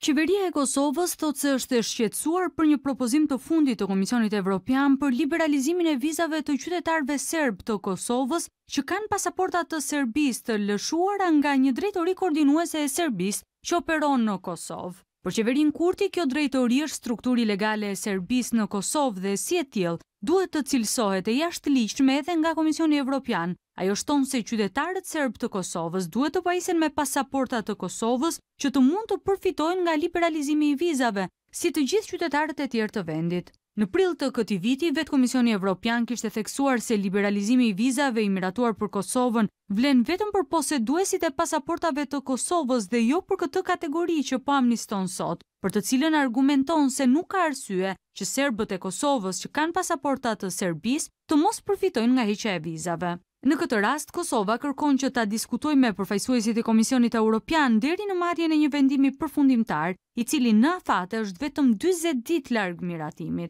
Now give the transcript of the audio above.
Qeveria e Kosovës thotë se është e shqetësuar për një propozim të fundit të Komisionit Evropian për liberalizimin e vizave të qytetarëve serb të Kosovës që kanë pasaporta të Serbisë të lëshuara nga një drejtori koordinuese e Serbisë që operon në Kosovë. Për qeverin kurti, kjo drejtori është strukturi legale e Serbis në Kosovë dhe si e tjelë, duhet të cilësohet e jashtë liqme edhe nga Komisioni Evropian. Ajo shtonë se qytetarët Serb të Kosovës duhet të pajisen me pasaporta të Kosovës që të mund të përfitojnë nga liberalizimi i vizave, si të gjithë qytetarët e tjerë të vendit. Në prill të këtij viti, vet Komisioni Evropian kishte theksuar se liberalizimi i vizave i miratuar për Kosovën vlen vetëm për poseduesit e pasaportave të Kosovës dhe jo për këtë kategori që po amniston sot, për të cilën argumenton se nuk ka arsye që serbët e Kosovës që kanë pasaporta të Serbisë të mos përfitojnë nga heqja e vizave. Në këtë rast, Kosova kërkon që ta diskutoj me përfaqësuesit e Komisionit Evropian deri në marrjen e një vendimi përfundimtar, i cili në afate është vetëm 40 ditë larg miratimit.